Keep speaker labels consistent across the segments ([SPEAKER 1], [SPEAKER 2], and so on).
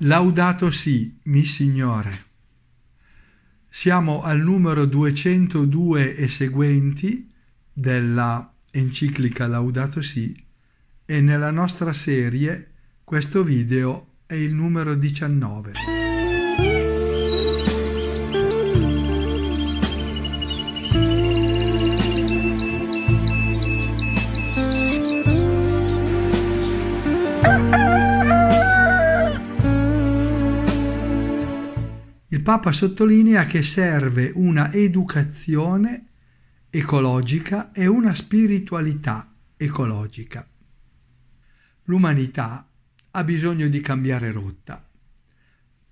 [SPEAKER 1] Laudato sì, mi Signore. Siamo al numero 202 e seguenti della enciclica Laudato sì e nella nostra serie questo video è il numero 19. Papa sottolinea che serve una educazione ecologica e una spiritualità ecologica. L'umanità ha bisogno di cambiare rotta.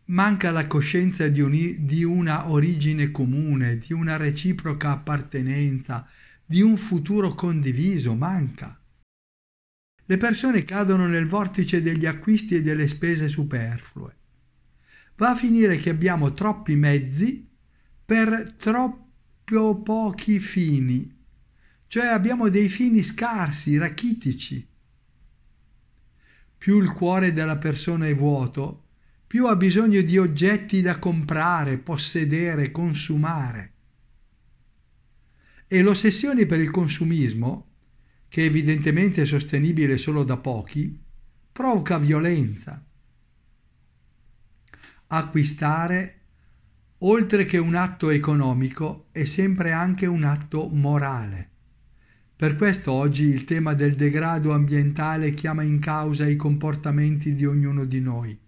[SPEAKER 1] Manca la coscienza di, un, di, una origine comune, di una reciproca appartenenza, di un futuro condiviso, manca. Le persone cadono nel vortice degli acquisti e delle spese superflue va a finire che abbiamo troppi mezzi per troppo pochi fini, cioè abbiamo dei fini scarsi, rachitici. Più il cuore della persona è vuoto, più ha bisogno di oggetti da comprare, possedere, consumare. E l'ossessione per il consumismo, che evidentemente è sostenibile solo da pochi, provoca violenza acquistare, oltre che un atto economico, è sempre anche un atto morale. Per questo oggi il tema del degrado ambientale chiama in causa i comportamenti di ognuno di noi.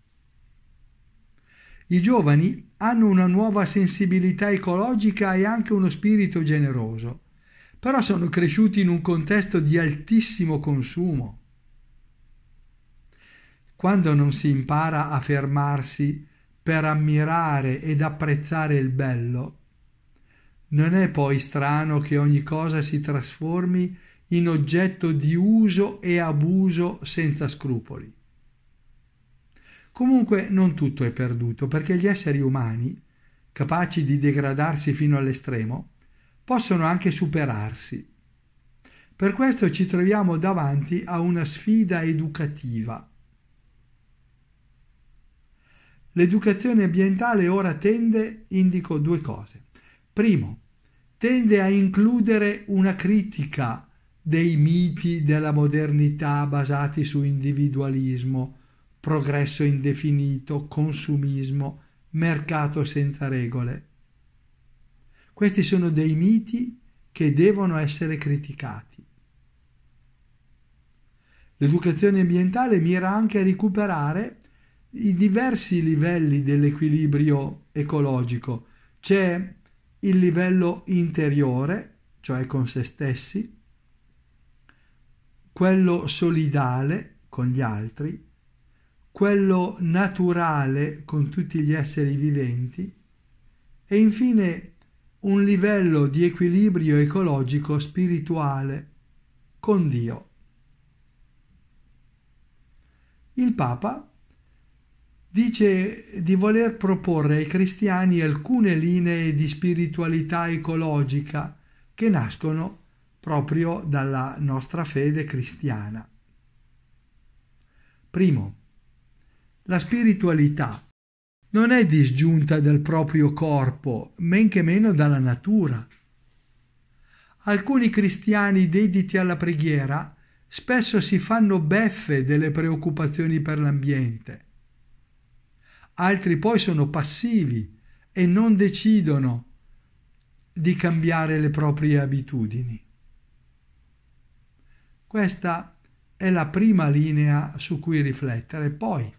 [SPEAKER 1] I giovani hanno una nuova sensibilità ecologica e anche uno spirito generoso, però sono cresciuti in un contesto di altissimo consumo. Quando non si impara a fermarsi, per ammirare ed apprezzare il bello, non è poi strano che ogni cosa si trasformi in oggetto di uso e abuso senza scrupoli. Comunque non tutto è perduto perché gli esseri umani, capaci di degradarsi fino all'estremo, possono anche superarsi. Per questo ci troviamo davanti a una sfida educativa L'educazione ambientale ora tende, indico due cose. Primo, tende a includere una critica dei miti della modernità basati su individualismo, progresso indefinito, consumismo, mercato senza regole. Questi sono dei miti che devono essere criticati. L'educazione ambientale mira anche a recuperare i diversi livelli dell'equilibrio ecologico. C'è il livello interiore, cioè con se stessi, quello solidale con gli altri, quello naturale con tutti gli esseri viventi e infine un livello di equilibrio ecologico spirituale con Dio. Il Papa dice di voler proporre ai cristiani alcune linee di spiritualità ecologica che nascono proprio dalla nostra fede cristiana. Primo, la spiritualità non è disgiunta dal proprio corpo, men che meno dalla natura. Alcuni cristiani dediti alla preghiera spesso si fanno beffe delle preoccupazioni per l'ambiente altri poi sono passivi e non decidono di cambiare le proprie abitudini. Questa è la prima linea su cui riflettere. Poi,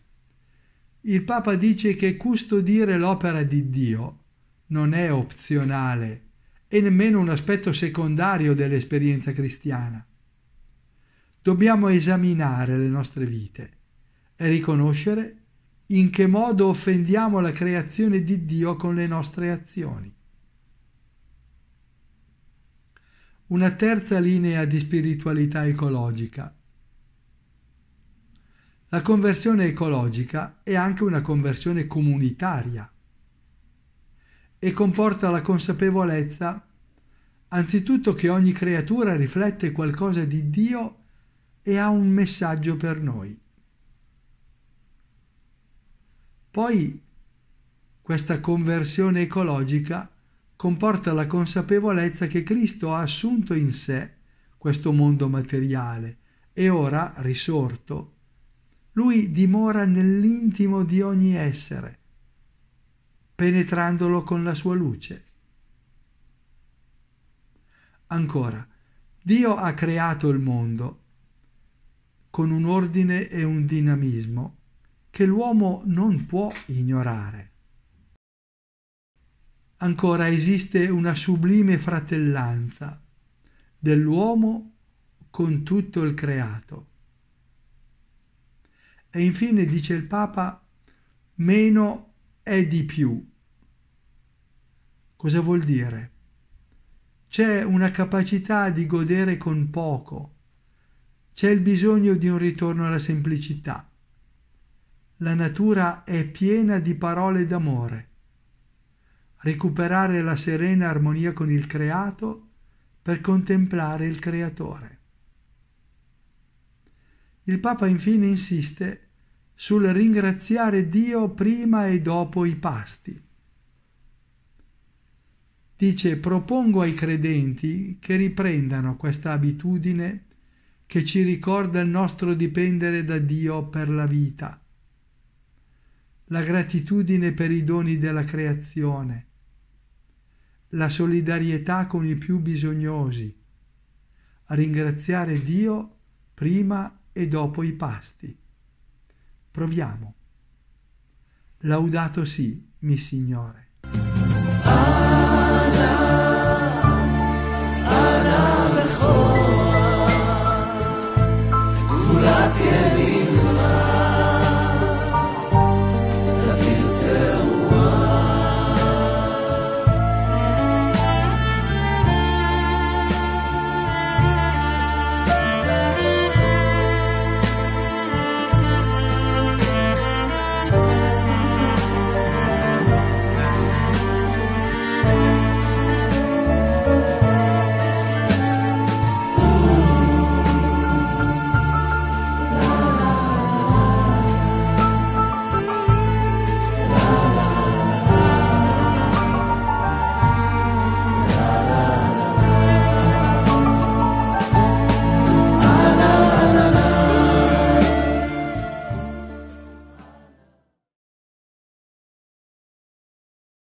[SPEAKER 1] il Papa dice che custodire l'opera di Dio non è opzionale e nemmeno un aspetto secondario dell'esperienza cristiana. Dobbiamo esaminare le nostre vite e riconoscere in che modo offendiamo la creazione di Dio con le nostre azioni. Una terza linea di spiritualità ecologica. La conversione ecologica è anche una conversione comunitaria e comporta la consapevolezza anzitutto che ogni creatura riflette qualcosa di Dio e ha un messaggio per noi. Poi questa conversione ecologica comporta la consapevolezza che Cristo ha assunto in sé questo mondo materiale e ora, risorto, lui dimora nell'intimo di ogni essere, penetrandolo con la sua luce. Ancora, Dio ha creato il mondo con un ordine e un dinamismo che l'uomo non può ignorare. Ancora esiste una sublime fratellanza dell'uomo con tutto il creato. E infine dice il Papa, meno è di più. Cosa vuol dire? C'è una capacità di godere con poco, c'è il bisogno di un ritorno alla semplicità la natura è piena di parole d'amore. Recuperare la serena armonia con il creato per contemplare il creatore. Il Papa infine insiste sul ringraziare Dio prima e dopo i pasti dice propongo ai credenti che riprendano questa abitudine che ci ricorda il nostro dipendere da Dio per la vita, la gratitudine per i doni della creazione, la solidarietà con i più bisognosi, a ringraziare Dio prima e dopo i pasti. Proviamo. Laudato sì, mi Signore.